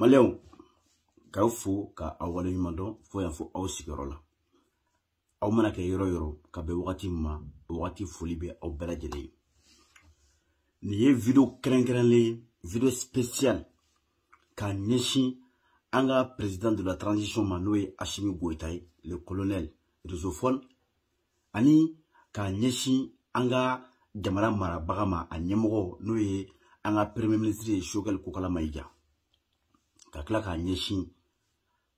maliyɛnw k'aw fo ka aw waleɲuman dɔn fo yan fo aw sigiyɔrɔ la aw mana kɛ yɔrɔ yɔrɔ ka bɛn wagati min ma o wagati foli bɛ aw bɛɛ lajɛlen ye nin ye video kɛrɛnkɛrɛnlen ye video spécial k'a ɲɛsin an ka président de la transition ma n'o ye asimi goyita ye le colonel risophone ani k'a ɲɛsin an ka jamana marabaga ma a ɲɛmɔgɔ n'o ye an ka premier ministre ye shogɛl kokala mayiga ka tila k'a ɲɛsin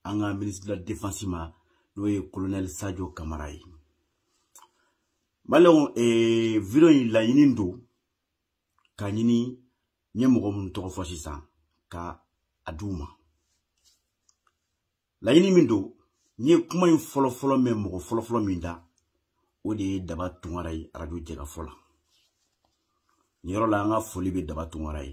an ka minisiri la defansi ma n'o ye kolonɛli sajo kamara ye maliyɛnw eh, video in laɲini don k'a ɲini n ye mɔgɔ minnu tɔgɔ fɔ sisan ka a di u ma laɲini min don n ye kuma in fɔlɔfɔlɔ mɛn mɔgɔ fɔlɔfɔlɔ min da o de ye daba tunkara ye arajo jɛgafɔ la nin yɔrɔ la an ka foli bɛ daba tunkara ye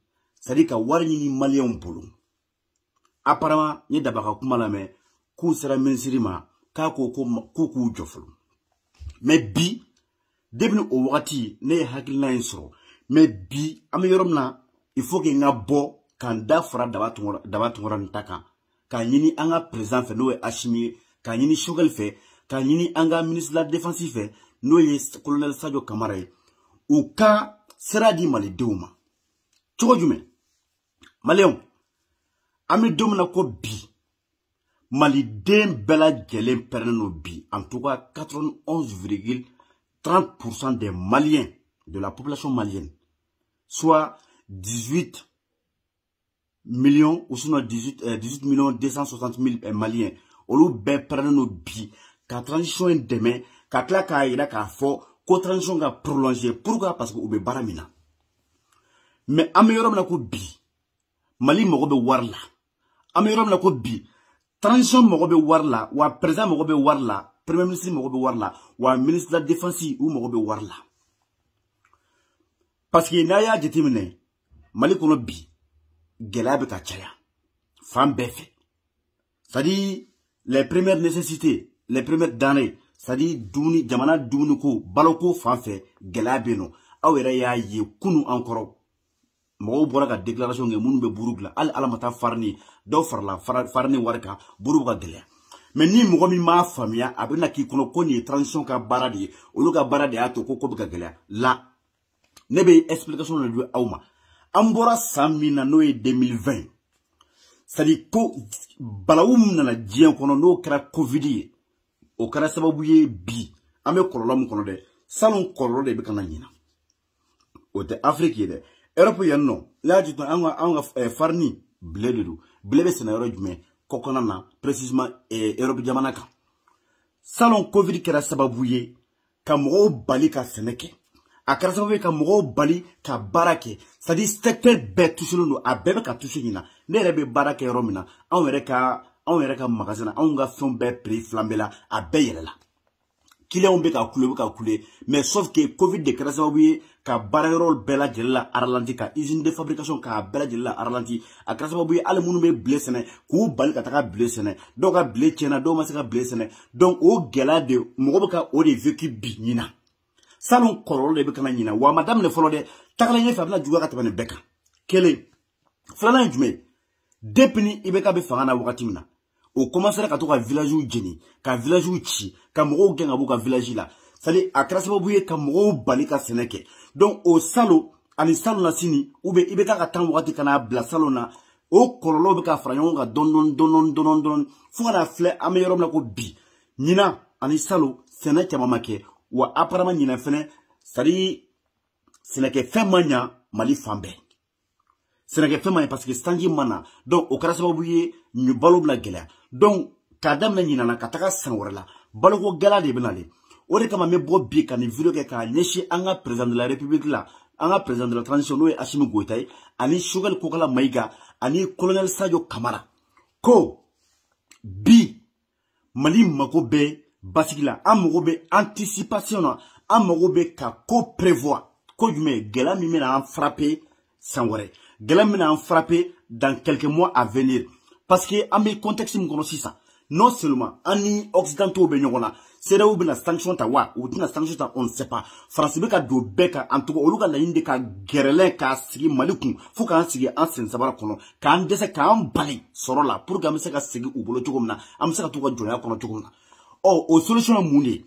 c'est-à-dire ka wari ɲini maliyɛnw bolo aparama n ye daba ka kuma lamɛn k'u sera minisiri ma k'a ko ko k'u k'u jɔ fɔlɔ mɛ bi debini o wagati ne ye hakilina ye sɔrɔ mɛ bi an bɛ yɔrɔ min na il faut que n ka bɔ ka n da fara daba tunkara daba tunkara nin ta kan k'a ɲini an ka président fɛ n'o ye asimi ye k'a ɲini shogɛli fɛ k'a ɲini an ka ministre la défense fɛ n'o ye colonel sadio kamara ye u ka sira di malidenw ma cogo jumɛn maliyɛnw an bɛ don min na ko bi maliden bɛɛ lajɛlen pɛrɛnnen don bi en tout cas quatre vingt onze virgule trente pour cent des maliens de la population malienne soit dix huit millions ou sinon dix huit euh, dix huit millions deux cent soixante mille euh, maliens olu bɛɛ pɛrɛnnen don bi ka transition in dɛmɛ ka tila k'a yira k'a fɔ ko transition ka prolonger pourquoi parce que u bɛ baara min na mais an bɛ yɔrɔ min na ko bi. mali mago bɛ wari la an bɛ bi transition bɛ wari wa président mago warla. wari premier ministre mago bɛ wa ministre de la défense u mago bɛ wari parce que n'a y'a jateminɛ mali kɔnɔ bi gɛlɛya bɛ ka caya c'est à dire les premières nécessités les premières denrées c'est à dire dumuni jamana dumuniko baloko fan fɛ gɛlɛya bɛ yen mɔgɔw bɔra ka déclaration kɛ minnu bɛ buru dilan hali ala ma taa farini dɔw farala farini wari kan buru ka gɛlɛya mɛ ni mɔgɔ min m'a faamuya a bɛna k'i kɔnɔ ko nin ye transition ka baara de ye olu ka baara de y'a to ko ko bɛ ka gɛlɛya la ne bɛ explication dɔ di aw ma an bɔra san min na n'o ye 2020 sadi ko balawu min nana diɲɛ kɔnɔ n'o kɛra covid ye o kɛra sababu ye bi an bɛ kɔlɔlɔ min kɔnɔ dɛ salon kɔlɔlɔ de bɛ ka na ɲina o tɛ afiriki ye dɛ erɔpu yan nɔ l'a ju tɔn anw ka eh, farini bile de don bile bɛ sɛnɛ yɔrɔ jumɛn kɔkɔna na précisement erɔpu eh, jamana kan salon covid kɛra sababu ye ka mɔgɔw bali ka sɛnɛ kɛ a kɛra sababu ye ka mɔgɔw bali ka baara kɛ sadi secteur bɛɛ tusulen don a bɛɛ bɛ ka tusu ɲin na ne yɛrɛ bɛ baara kɛ yɔrɔ min na anw yɛrɛ ka anw yɛrɛ ka magasin na anw ka fɛnw bɛɛ prix flambé la a bɛɛ yɛlɛla kiliyanw bɛ ka kule u bɛ ka kule mais sauf que covid de kɛra sababu ye ka baarayɔrɔ bɛɛ lajɛlen la aralanti ka usine de fabrication k'a bɛɛ lajɛlen la aralanti a kɛra sababu ye hali minnu bɛ bile sɛnɛ k'u bali ka taga bile sɛnɛ dɔw ka bile tiɲɛna dɔw ma se ka bile sɛnɛ donc o gɛlɛya de mɔgɔ bɛ ka o de vécu bi ɲina salon kɔlɔlɔ de bɛ kana ɲina wa a ma daminɛ fɔlɔ dɛ tagalen ɲɛfɛ a bɛna juguya ka tɛmɛ nin bɛɛ kan kelen filanan ye jumɛn ye depuis ni ibk bɛ fanga na wagati min na o komansera ka to ka vilaziw jeni ka vilaziw ci ka mɔgɔw gɛn ka b'u ka vilazi la sadi a kɛra sababu ye ka mɔgɔw bali ka sɛnɛ kɛ donc o salo ani salon na sini u be i be ka ka tan wagati ka n'a bila salon na o kɔlɔlɔw be ka fara ɲɔgɔn ka dɔndɔn dɔndɔn dɔndɔn dɔndɔn fɔɔ kana filɛ an be yɔrɔ mina ko bi ɲina ani salo sɛnɛ caman ma kɛ wa aparama ɲinɛ fɛnɛ sadi sɛnɛkɛfɛn ma ɲa mali fan bɛɛ sɛnɛkɛfɛn ma ye parce que sanji ma na donc o kɛra sababu ye balo bɛna gɛlɛya donc k'a daminɛ ɲinana ka taga san wɛrɛ la baloko gɛlɛya de bɛ nale o de kama n bɛ bɔ bi ka nin video kɛ k'a ɲɛsin an ka président de la république la an ka président de la transition n'o ye asimi goyita ye ani sogɛli kokala mayiga ani colonel sajo kamara ko bi mali mago bɛ basigi la an mago bɛ anticipation na an mago bɛ ka ko prévoir ko jumɛn gɛlɛya min bɛna an frappe san wɛrɛ gɛlɛya bɛna an frappe dans quelques mois à venir parce que an bɛ contexte min kɔnɔ sisan non seulement an ni occidentaux bɛ ɲɔgɔn na CEDEAO bɛna sanction ta wa u tɛna sanction ta on ne sait pas faransi bɛ ka don bɛɛ kan en tout cas olu ka laɲini de ka gɛrɛlɛn k'a sigi mali kun fo k'an sigi an sen sabara kɔnɔ k'an dɛsɛ k'an bali sɔrɔ la pour que an bɛ se ka sigi u bolo cogo min na an bɛ se ka t'u ka jɔnya kɔnɔ cogo min na ɔ o solution ye mun de ye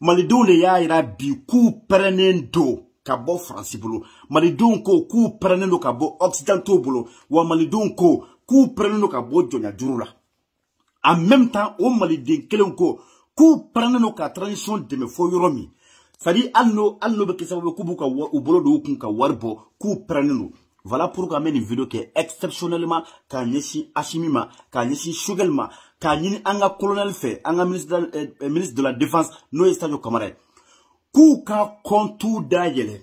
malidenw de y'a yira bi k'u pɛrɛnnen don ka bɔ faransi bolo malidenw ko k'u pɛrɛnnen do ka bɔ occidentaux bolo wa malidenw ko k'u pɛrɛnnen do ka bɔ jɔnya juru la en même temps o maliden kelen ko k'u pɛrɛnnen do ka transition dɛmɛ fɔ yɔrɔ min sadi hali n'o hali n'o bɛ kɛ sababu ye k'u b'u ka u bolo don u kun ka wari bɔ k'u pɛrɛnnen do voilà pourquoi an bɛ nin video kɛ exceptionnellement k'a ɲɛsin asimi ma k'a ɲɛsin shogɛli ma k'a ɲini an ka colonel fɛ an ka ministre de la euh, euh, défense n'o ye sadio kamara ye k'u ka kɔntu dayɛlɛ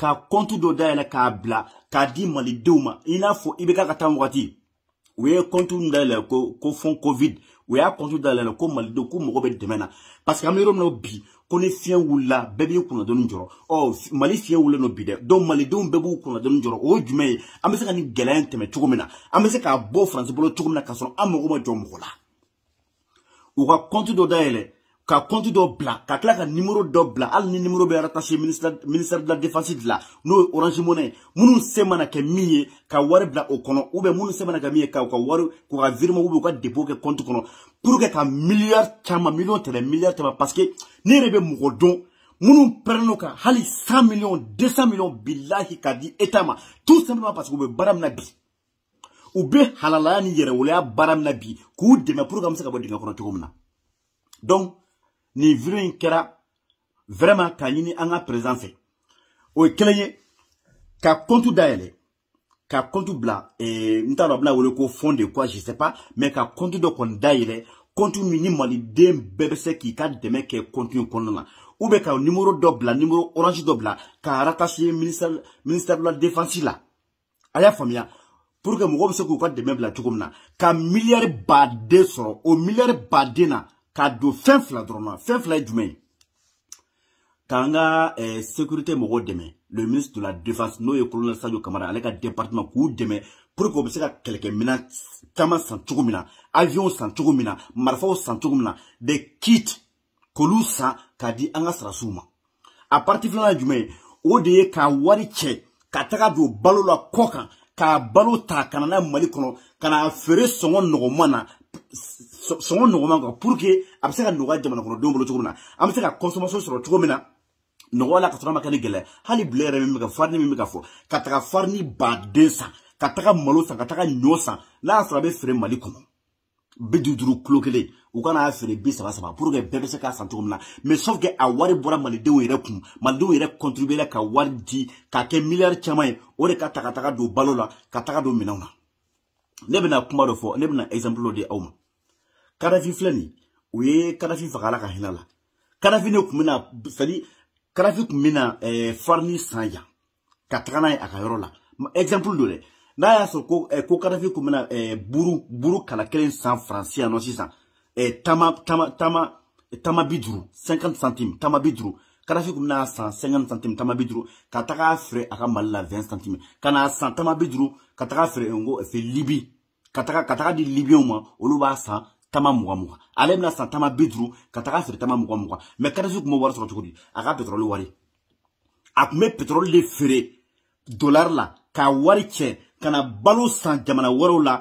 ka kɔntu dɔ dayɛlɛ k'a bila k'a di malidenw ma i n'a fɔ i bɛ k'a ka taa wagati u ye kɔntu min dayɛlɛ ko ko fɔn covid u y'a kɔntu dayɛlɛ ko malidenw ko mɔgɔ bɛ dɛmɛ na parce que an bɛ yɔrɔ min na bi ko oh, ni fiɲɛ wulila bɛɛ b'i kunnadɔni jɔrɔ ɔ mali fiɲɛ wulilen don bi dɛ donc malidenw bɛɛ b'u kunnadɔni jɔrɔ o ye jumɛn ye an bɛ se ka nin gɛlɛya in tɛmɛ cogo min na an bɛ se k'a bɔ faransi bolo cogo min na k'a sɔrɔ an mago ma jɔ mɔgɔ la u ka kɔntu dɔ dayɛlɛ ka kɔnti dɔ bila ka tila ka nimoro dɔ bila hali ni nimoro bɛ ratase ministɛrɛ de la défense de la n'o ye orange monɛ minnu se mana kɛ min ye ka wari bila o kɔnɔ ou bien minnu se mana kɛ min ye k'u ka wari k'u ka virement ou bien u ka dépôt kɛ kɔnti kɔnɔ pour que ka miliyari caman miliyɔn tɛmɛ miliyari tɛmɛ parce que ne yɛrɛ bɛ mɔgɔ dɔn minnu pɛrɛnnen don ka hali cent millions deux cent millions bilahi ka di état ma tout simplement parce que u bɛ baara min na bi u bɛ halalaya ni yɛrɛwoloya baara min na bi k'u dɛmɛ pour que an bɛ se ka bɔ dingɛ kɔnɔ cogo min na donc nin video in kɛra vraiment k'a ɲini an ka président fɛ o ye kelen ye ka compte dayɛlɛ ka compte bila eh, n t'a dɔn a bɛna wele ko fond de quoi je sais pas mais ka compte dɔ kɔni dayɛlɛ compte min ni maliden bɛɛ bɛ se k'i ka dɛmɛ kɛ compte in kɔnɔna na ou bien ka numéro dɔ bila numéro orange dɔ bila k'a rattacher ministère ministère de la défense la a y'a faamuya pour que mɔgɔw bɛ se k'u ka dɛmɛ bila cogo min na ka miliyari baden sɔrɔ o miliyari baden na ka don fɛn fila dɔrɔn na fɛn fila ye jumɛn ye k'an ka eh, sécurité mɔgɔw dɛmɛ le ministre de la défense n'o ye colonel sadio kamara ale ka département k'u dɛmɛ pour que u be se ka kɛlɛkɛmina caaman san cogo min na avion san cogo min na marifaw san cogo min na de kit k'olu san k'a di an ka sarasiw ma a parti filana jumɛn ye o de ye k'a wari cɛ ka taga don balo la kɔ kan k'a balo ta ka na n'a mali kɔnɔ ka na feere sɔngɔ nɔgɔman na sɔngɔ nɔgɔman kan pour que a bɛ se ka nɔgɔya jamana kɔnɔdenw bolo cogo min na an bɛ se ka consommation sɔrɔ cogo min na nɔgɔya la ka sɔrɔ a ma kɛ ni gɛlɛya hali bila yɛrɛ min bɛ kɛ farini min bɛ ka fɔ ka taga farini baden san ka taga malo san ka taga ɲɔ san n'a y'a sɔrɔ a bɛ feere mali kɔnɔ bi duuru duuru kulo kelen u kana a feere bi saba saba pour que bɛɛ bɛ se k'a san cogo min na mais sauf que a wari bɔra malidenw yɛrɛ kun malidenw yɛrɛ contribuer ka wari di k'a kɛ miliyari caman ye o de ka ta ka taga don balo la ka taga don minɛnw na ne bɛna kuma dɔ fɔ ne bɛna exemple dɔ di aw ma kadafi filɛ nin o ye kadafi faga ala ka hinɛ la kadafi ne kun bɛna sadi kadafi kun bɛna ɛɛ eh, farini san yan ka taga n'a ye a ka yɔrɔ la exemple don dɛ n'a y'a sɔrɔ ko ɛ eh, ko kadafi kun bɛna ɛɛ eh, buru buru kala kelen san faransi yan nɔ sisan ɛɛ tama tama tama tama bi duuru cinquante centimes tama bi duuru kadafi kun bɛna san cinquante centimes tama bi duuru ka taga feere a ka mali la vingt centimes ka na san tama bi duuru ka taga feere n ko fɛ libi ka taga ka taga di libiyɛnw ma olu b'a san tama muga muga ale bɛna san tama bi duuru ka taga feere tama muga muga mɛ kadasi tun b'o wari sɔrɔ cogo di a ka pɛtɔrɔli wari a tun bɛ pɛtɔrɔli de feere dolari la k'a wari cɛ ka na balo san jamana wɛrɛw la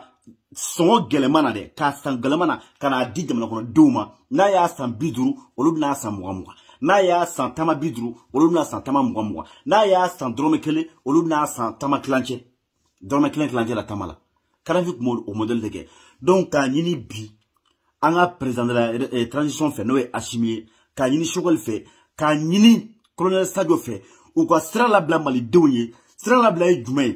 sɔngɔ gɛlɛma na dɛ k'a san gɛlɛma na ka n'a di jamana kɔnɔdenw ma n'a y'a san bi duuru olu bɛna a san muga muga n'a y'a san tama bi duuru olu bɛna san tama mugan mugan n'a y'a san dɔrɔmɛ kelen olu bɛna san tama kilancɛ dɔrɔmɛ kelen kilancɛ la tama la karafi tun b'o modèle de kɛ donc k'a ɲini bi an ka président de la eh, eh transition fɛ n'o ye asimi ye k'a ɲini sogɔli fɛ k'a ɲini colonel sadio fɛ u ka sira labila malidenw ye sira labila ye jumɛn ye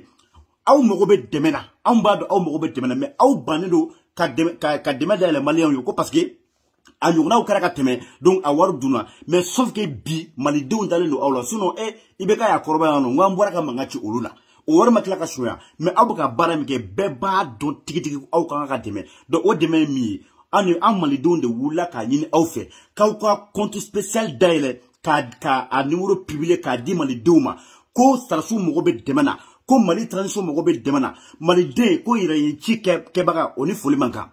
aw mago bɛ dɛmɛ na anw b'a dɔn aw mago bɛ dɛmɛ na mɛ aw bannen don ka dɛmɛ ka ka dɛmɛ dayɛlɛ maliyɛnw ye ko paseke a ɲɔgɔnnaw kɛra ka tɛmɛ donc a wari dunna mɛ sauf que bi malidenw dalen don aw la sinon e i bɛ k'a y'a kɔrɔbaya yan nɔ n ko an bɔra ka mankan ci olu la o wari ma tila ka sonya mɛ aw bɛ ka baara min kɛ bɛɛ b'a dɔn tigitigi aw ka kan ka dɛmɛ donc o dɛmɛ ye min ye an an malidenw de wulila k'a ɲini aw fɛ k'aw ka kɔnti spesiyali dayɛlɛ ka ka a nimoro pibiliye k'a di malidenw ma ko sarasiw mago bɛ dɛmɛ na ko mali transition mago bɛ dɛmɛ na maliden ko yɛrɛ ye ci kɛbaga o ni foli man kan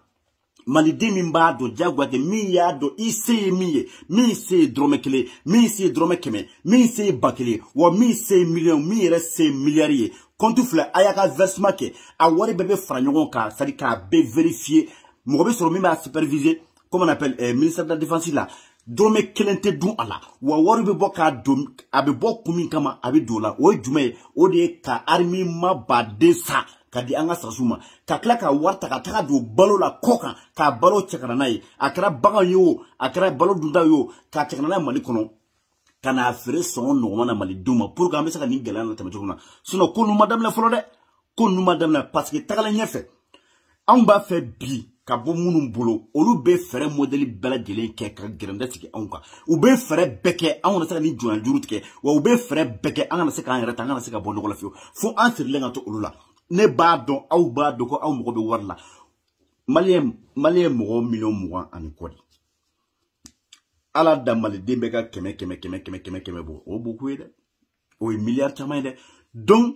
maliden min b'a dɔn jagoya tɛ min y'a dɔn i se ye min ye min se ye dɔrɔmɛ kelen min se ye dɔrɔmɛ kɛmɛ min se ye ba kelen wa min se ye miliyɔn min yɛrɛ se ye miliyari ye kɔntu filɛ a y'a ka versement kɛ a wari bɛɛ bɛ fara ɲɔgɔn kan c'est à dire k'a bɛɛ vérifier mɔgɔ bɛ sɔrɔ min b'a superviser comme on appelle eh, ministère de la défense la dɔrɔmɛ kelen tɛ dun a la wa wari bɛ bɔ k'a don a bɛ bɔ kun min kama a bɛ don o la o ye jumɛn ye o de ye ka arimima baden sa ka di an ka sarasiw ma ka tila ka wari ta ka taga don balo la kɔ kan k'a balo cɛ ka na n'a ye a kɛra bagan ye o a kɛra balo dunta ye o k'a cɛ ka na n'a ye mali kɔnɔ ka n'a feere sɔngɔ nɔgɔma na malidenw ma pour que an bɛ se ka nin gɛlɛya latɛmɛ cogo min na sinon ko ninnu ma daminɛ fɔlɔ dɛ ko ninnu ma daminɛ parce que tagalen ɲɛfɛ anw b'a fɛ bi ka bɔ minnu bolo olu bɛ fɛɛrɛ mɔdɛli bɛɛ lajɛlen kɛ ka gɛrɛndɛ tigɛ anw kan u bɛ fɛɛrɛ bɛɛ kɛ anw kana se ka nin jɔnya juru tigɛ wa u bɛ fɛɛrɛ bɛɛ kɛ an kana se k'an yɛrɛ ta an kana se ka bɔ nɔgɔ la fiyewu fo an sirilen ka to olu la ne b'a dɔn aw b'a dɔn ko aw mago bɛ wari la maliyɛn maliyɛn mɔgɔ miliyɔn mugan ani kɔ de ala da maliden bɛ ka kɛmɛ kɛmɛ kɛmɛ kɛmɛ kɛmɛ kɛmɛ bɔ o buku ye dɛ o ye miliyari caman ye dɛ donc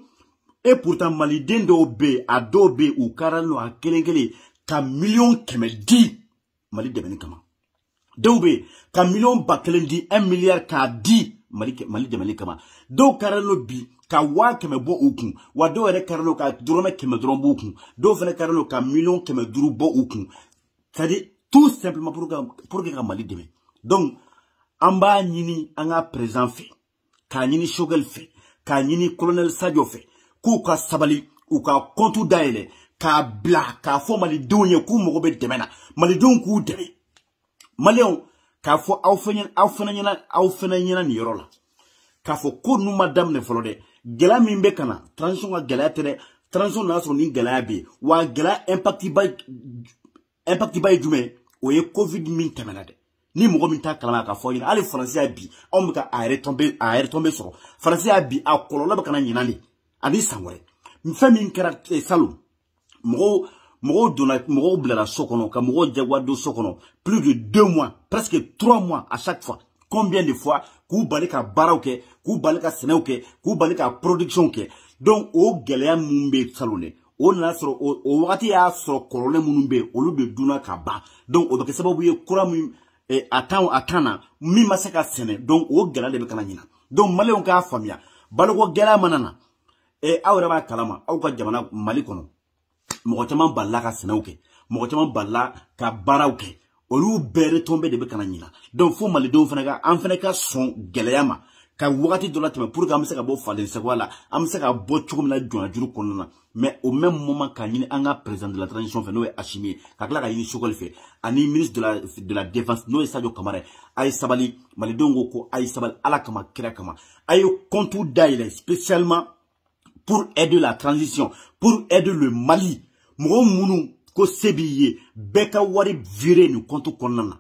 et pourtant maliden dɔw bɛ yen a dɔw bɛ yen u karalen don a kelen kelen ka miliyɔn kɛmɛ di mali dɛmɛni kama dɔw bɛ yen ka miliyɔn ba kelen di un miliyari k'a di mali mali dɛmɛni kama dɔw kɛra n'o bi ka waa kɛmɛ bɔ u kun wa dɔw yɛrɛ kɛra n'o ka dɔrɔmɛ kɛmɛ dɔrɔn b'u kun dɔw fana kɛra n'o ka miliyɔn kɛmɛ duuru bɔ u kun c'est à dire tout simplement pour que pour que ka mali dɛmɛ donc an b'a ɲini an ka président fɛ k'a ɲini shogel fɛ k'a ɲini colonel sadio fɛ k'u ka sabali u ka kɔntu dayɛlɛ k'a bila k'a fɔ malidenw ye k'u mago bɛ dɛmɛ na malidenw k'u dɛmɛ maliyɛnw k'a fɔ aw fana aw fana ɲɛna aw fana ɲɛna nin yɔrɔ la k'a fɔ ko ninnu ma daminɛ fɔlɔ dɛ gɛlɛya min bɛ ka na transition ka gɛlɛya tɛ dɛ transition nana sɔrɔ nin gɛlɛya bɛ yen wa gɛlɛya impact ba impact ba ye jumɛn ye o ye covid min tɛmɛna dɛ ni mɔgɔ min t'a kalama k'a fɔ ɲɛna hali faransi y'a bi anw bɛ ka a yɛrɛ tɔn bɛ a yɛrɛ tɔn bɛ sɔrɔ faransi y'a bi a kɔlɔlɔ bɛ ka na ɲinan de ani san wɛrɛ fɛn min kɛra eh, salon mɔgɔw mɔgɔw donna mɔgɔw bilala so kɔnɔ ka mɔgɔw jagoya don so kɔnɔ plus de deux mois presque trois mois à chaque fois combien de fois k'u bali ka baaraw kɛ k'u bali ka sɛnɛw kɛ k'u bali ka production kɛ donc o gɛlɛya minnu bɛ salonnɛ o nana sɔrɔ o o wagati y'a sɔrɔ kɔlɔlɔ minnu bɛ yen olu de dunna ka ban donc o bɛ kɛ sababu ye kura min ɛ a tan a tan na min ma se ka sɛnɛ donc o gɛlɛya de bɛ kana ɲina donc maliyɛnw k'a faamuya baloko gɛlɛya mana na ɛ aw yɛrɛ b'a kalama aw ka jamana mali kɔnɔ mɔgɔ balaka balila ka sɛnɛw kɛ mɔgɔ caman balila ka baaraw kɛ olu bɛɛ de tɔn Donc de bɛ kana ɲina dɔnku fo malidenw fana ka an fana ka sɔn gɛlɛya ma ka wagati dɔ la tɛmɛ puruke an be se ka bɔ la an be se ka bɔ cogo min moment k'a ɲini an ka président de la transition fɛ n'o ye asimi ye ka tila ka ɲini fɛ ani ministre de la, de la défense n'o ye sadio kamara ye sabali malidenw ko ko a sabali kama kira kama a ye compte dayɛlɛ spécialement pour aider la transition pour aider le mali mɔgɔ minnu ko se b'i ye bɛɛ ka wari vire nin kɔntu kɔnɔna na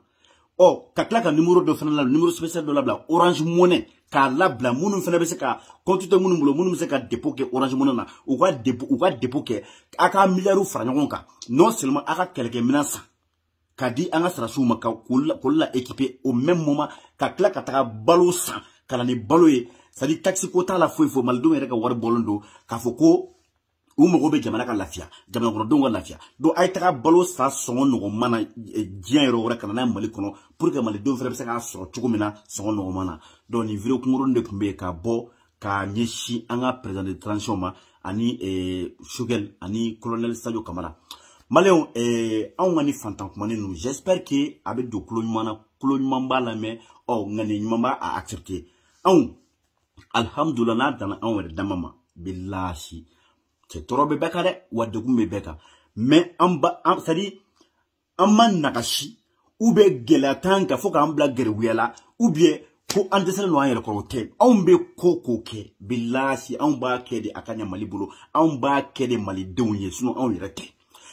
ɔ ka tila ka nimoro dɔ fana labila nimoro spesial dɔ labila orange monɛ k'a labila minnu fana bɛ se ka kɔntu tɛ minnu bolo minnu bɛ se ka depo kɛ orange monɛ na u ka depo u ka depo kɛ a ka miliyariw fara ɲɔgɔn kan non seulement a ka kɛlɛkɛminɛn san ka di an ka sarasiw ma ka k'olu la équiper au même moment ka tila ka taga balo san ka na ni balo ye c'est à dire taxe ko t'a la foyi foyi malidenw yɛrɛ ka wari bɔlen don k'a fɔ ko u mago bɛ jamana ka lafiya jamana kɔnɔdenw ka lafiya don a ye taga balo san sɔngɔ nɔgɔma na diɲɛ yɔrɔ wɛrɛ ka na n'a ye mali kɔnɔ pour que malidenw fɛnɛ bɛ se k'a sɔrɔ cogo min na sɔngɔ nɔgɔma na donc nin video kunkurunin de tun bɛ yen ka bɔ k'a ɲɛsin an ka président de transition ma ani eh, shugel ani colonel sadio kamara maliyɛnw eh, anw ka ni fantan kumanin nu j'espère que a bɛ don kulo ɲuman na kulo ɲuman b'a lamɛn ɔ nka nin ɲuman b'a a accepter anw alihamudulila n'a danna anw yɛrɛ dama ma bilahi cɛ tɔɔrɔ bɛ bɛɛ kan dɛ wa degun bɛ bɛɛ kan mɛ an ba an c'est à dire an ma nagasi ou bien gɛlɛya t'an kan fo k'an bila gɛrɛwuya la ou bien ko an dɛsɛlen don an yɛrɛ kɔrɔ o tɛ anw bɛ ko ko kɛ bilaasi anw b'a kɛ de a ka ɲɛ mali bolo anw b'a kɛ de malidenw ye sinɔn anw yɛrɛ tɛ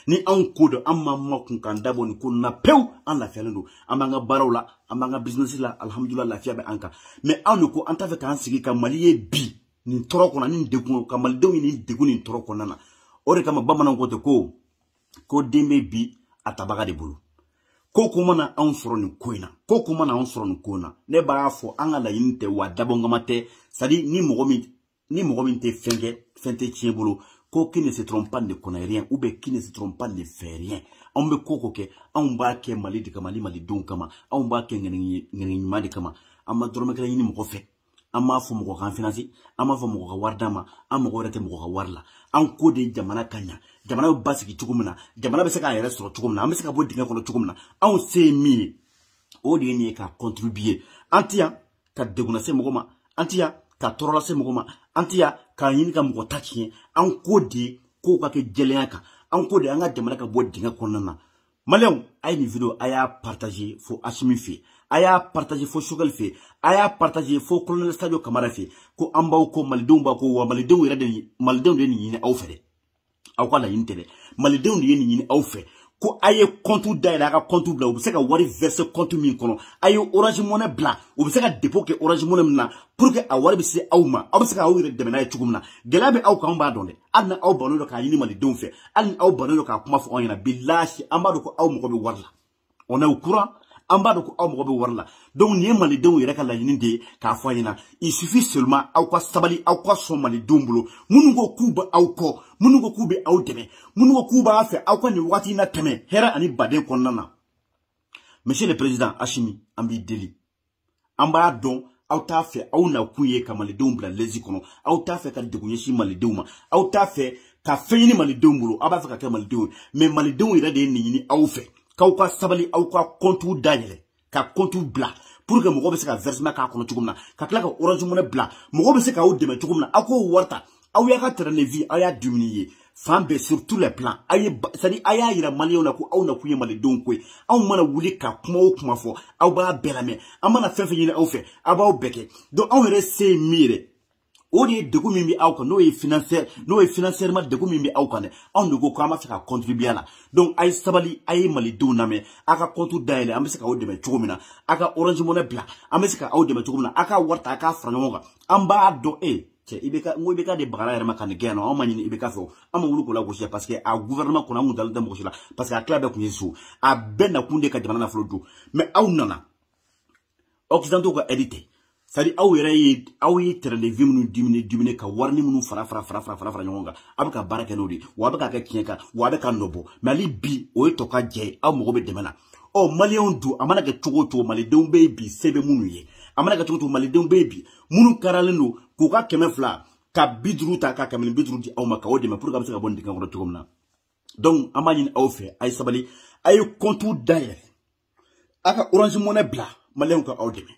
ni anw ko don an ma makun k'an dabɔ nin ko na pewu an lafiyalen don an b'an ka baaraw la an b'an ka bisinesi la alihamudulila lafiya bɛ an kan mɛ anw de ko an t'a fɛ k'an sigi ka mali ye bi nin tɔɔrɔ kɔnɔ nin degun ka malidenw ye nin degun nin tɔɔrɔ kɔnɔna na o de kama bamananw ko ten ko ko den bɛ bi a tabaga de bolo ko ko mana anw sɔrɔ nin ko in na ko ko mana anw sɔrɔ nin ko in na ne b'a fɔ an ka laɲini tɛ wa dabɔnkama tɛ sadi ni mɔgɔ min ni mɔgɔ min tɛ fɛn kɛ fɛn tɛ tiɲɛ bolo ko qui ne se trompe pas ne connaît rien ou bien qui ne se trompe pas ne fait rien anw bɛ ko ko kɛ anw b'a kɛ mali de kama mali malidenw kama anw b'a kɛ ŋɛnɛɲuman de kama an ma dɔrɔmɛ kelen ɲini mɔgɔ fɛ an b'a fɔ mɔgɔ kan finanse an b'a fɔ mɔgɔ ka wari d'a ma an mɔgɔ wɛrɛ tɛ mɔgɔ ka wari la an ko de jamana ka ɲa jamana bɛ basigi cogo min na jamana bɛ se k'an yɛrɛ sɔrɔ cogo min na an bɛ se ka bɔ dingɛ kɔnɔ cogo min na anw se ye min ye o de ye nin ye ka kɔntribuye an tɛ yan ka degun lase mɔgɔ ma an tɛ yan ka tɔɔrɔ lase mɔgɔ ma an tɛ yan k'a ɲini ka mɔgɔ ta tiɲɛ an ko de kow ka kɛ jɛlenya kan an ko de an ka jamana ka bɔ dingɛ kɔnɔna na maliyɛnw a ye nin video a y'a partage fo asimi fɛ yen a y'a partage fo sugal fɛ a y'a partage fo colonel sadio kamara fɛ ko an b'aw ko malidenw b'a ko wa malidenw yɛrɛ de malidenw de ye nin ɲini aw fɛ dɛ aw ka laɲini tɛ dɛ malidenw de ye nin ɲini aw fɛ ko a ye kɔntu dayɛlɛ a ka kɔntu bila u be se ka wari verse kɔntu min kɔnɔ a ye orange mɔnɛ bila u be se ka depo kɛ orange mɔnɛ min na pour que a wari be se aw ma aw be se ka aw yɛrɛ dɛmɛ n'a ye cogo min na gɛlɛya bɛ aw kan b'a dɔn dɛ hali ni aw bannen dɔ k'a ɲini malidenw fɛ hali ni aw bannen dɔ k'a kuma fɔ anw ɲɛna bilahi an b'a dɔn ko aw mɔgɔ bɛ wari la on est au courant amba b'a dɔn ko aw mɔgɔ bɛ wari don donc nin ye malidenw yɛrɛ ka laɲini de k'a fɔ il suffit seulement au quoi sabali au quoi sɔn mali dumblo minnu ko k'u bɛ aw kɔ minnu ko k'u bɛ aw au minnu ko k'u b'a fɛ aw ka nin waati na teme hera ani bade kɔnɔna na monsieur le président achimi ambi deli amba b'a au t'a fe au na kun ye ka mali dumbla lezi kɔnɔ au t'a fe ka de degun ɲɛsin mali ma au t'a fe ka fɛn ɲini malidenw bolo aw b'a ka mali malidenw mais mali malidenw yɛrɛ de ni ni au fe k'aw ka sabali aw ka kɔntuw dayɛlɛ ka kɔntuw bila pour que mɔgɔ bɛ se ka versement k'a kɔnɔ cogo min na ka tila ka orange money bila mɔgɔ bɛ se k'aw dɛmɛ cogo min na aw k'o wari ta aw y'a ka terrain de vie aw y'a dumuni ye fan bɛɛ sur tous les plans aw ye c'est à dire aw y'a yira maliyɛnw na ko aw nakun ye malidenw ko ye anw mana wuli ka kuma o kuma fɔ aw b'a bɛɛ lamɛn an mana fɛn fɛn ɲini aw fɛ aw b'aw bɛɛ kɛ donc anw yɛrɛ se ye min yɛrɛ o de ye degun min bɛ aw kan n'o ye financière n'o ye financièrement degun min bɛ aw kan dɛ anw de ko k'an b'a fɛ ka contribuer a la donc a ye sabali a ye malidenw lamɛn a ka compte dayɛlɛ an bɛ se k'aw dɛmɛ cogo min na a ka orange money bila an bɛ se k'aw dɛmɛ cogo min na a ka wari ta a k'a fara ɲɔgɔn kan an b'a dɔn e cɛ i bɛ ka n ko i bɛ ka de bagara yɛrɛ ma ka nin kɛ yan nɔ anw ma ɲini i bɛ ka fɛ o an ma wuli k'o lagosi parce que a gouvernement kɔnɔ an kun dalen tɛ mɔgɔ si la parce que a tila bɛɛ tun ye so a bɛɛ nakun de ka jamana nafolo dun mais aw nana occidentaux ka aide tɛ sadi aw yɛrɛ ye aw ye tɛrɛlɛfin minnu dumuni dumuni ka warini minnu fara fara fara fara fara fara ɲɔgɔn kan a bɛ ka baara kɛ n'o de wa a bɛ k'a kɛ tiɲɛ kan wa a bɛ ka nɔ bɔ mɛ hali bi o ye tɔ ka jɛ ye aw mago bɛ dɛmɛ la ɔ maliyɛnw dun a mana kɛ cogo o cogo malidenw bɛ yen bi se bɛ minnu ye a mana kɛ cogo o cogo malidenw bɛ yen bi minnu karalen don k'u ka kɛmɛ fila ka bi duuru ta ka kɛmɛ ni bi duuru di aw ma k'aw dɛmɛ puruke a bɛ se ka bɔ nin dingɛ kɔnɔ cogo min na donc an b'a ɲini aw fɛ a ye sabali a ye kɔntu dayɛlɛ a ka orange monnaie bila maliyɛnw ka aw dɛmɛ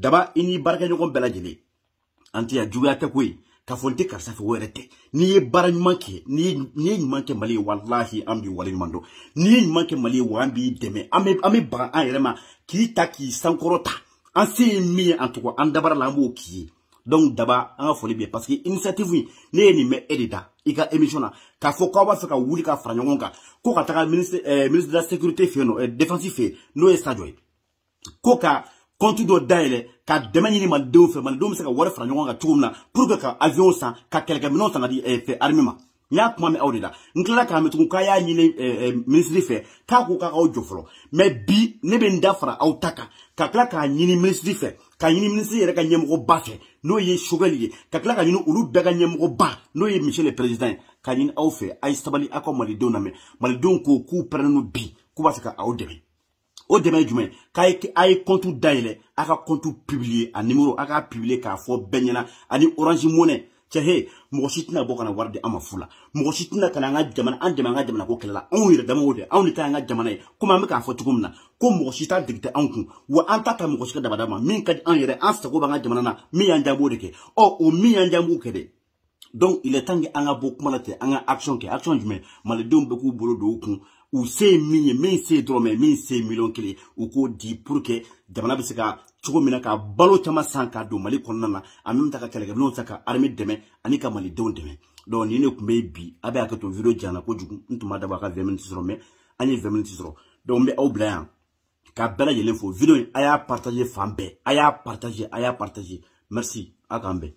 daba ini baraka baarakɛɲɔgɔn bɛɛ lajɛlen an tɛ yan juguya tɛ ko ye k'a fɔ n tɛ karisa fɛ o yɛrɛ tɛ n'i ye baara ɲuman kɛ n'i ye n'i ye ɲuman kɛ mali ye walahi an b'i waleɲuman dɔn n'i ye ɲuman kɛ mali ye wa an b'i dɛmɛ an bɛ an bɛ an yɛrɛ ma k'i ta k'i sankɔrɔta an se ye min ye an tɔgɔ an dabara la an b'o k'i ye donc daba an ka foli bɛ parce que initiative in ne ye nin mɛn e de da i ka émission na k'a fɔ k'aw b'a fɛ ka wuli ka fara ɲɔgɔn kan ko ka taga ministre euh, ministre de la sécurité fɛ yen nɔ eh, défense euh, fɛ yen n'o ye sajɔ ye ko ka kontu dɔ dayɛlɛ ka dɛmɛ ɲini malidenw fɛ malidenw bɛ se ka wari fara ɲɔgɔn kan cogo min na pour que ka avion san ka kɛlɛkɛminɛw san ka di fɛ armée ma n y'a kuma mɛn aw de la n tilala k'a mɛn k'a y'a ɲini minisiri fɛ k'a ko k'a k'aw jɔ fɔlɔ mɛ bi ne be n da fara aw ta kan ka tila k'a ɲini minisiri fɛ ka ɲini minisiri yɛrɛ ka ɲɛmɔgɔba fɛ n'o ye sogɛli ye ka tila ka ɲini olu bɛɛ ka ba n'o ye michel le président ye ka ɲini aw fɛ a ye sabali aw ka malidenw lamɛn malidenw ko k'u pɛrɛnnen bi k'u b'a se ka aw dɛmɛ o dɛmɛ jumɛn k'a a ye kɔntu dayɛlɛ a ka kɔntu pibiliye a nimero a k'a pibiliye k'a fɔ bɛɛ ɲɛna ani orange monɛ cɛ he mɔgɔ si tɛna bɔ kana wari di an ma fu la mɔgɔ si tɛna kana an ka jamana an dɛmɛ an ka jamana ko kɛlɛ la anw yɛrɛ damaw de anw de ta y'an ka jamana ye komi an bɛ k'a fɔ cogo min na ko mɔgɔ si t'an degitɛ anw kun wa an t'a ta mɔgɔ si ka dabada ma min ka di an yɛrɛ an sago b'an ka jamana na min y'an jan b'o de kɛ ɔ o min y'an jan b'o kɛ dɛ donc il est temps que an ka bɔ kuma la ten an ka action kɛ action jumɛn malidenw bɛ k'u bolo don u kun u se ye min ye min se ye dɔrɔn mɛ min se ye miliyɔn kelen u k'o di pour que jamana bɛ se ka cogo min na ka balo caman san k'a don mali kɔnɔna na a min ta ka kɛlɛkɛminɛw ta ka arme dɛmɛ ani ka malidenw dɛmɛ donc nin ne tun bɛ bi a bɛ hakɛ to video janyana kojugu n tun b'a dabɔ a ka 20 minutes sɔrɔ mɛ an ye 20 minutes sɔrɔ donc n bɛ aw bila yan ka bɛɛ lajɛlen fo video in a y'a partager fan bɛɛ a y'a partager a y'a partager merci a k'an bɛn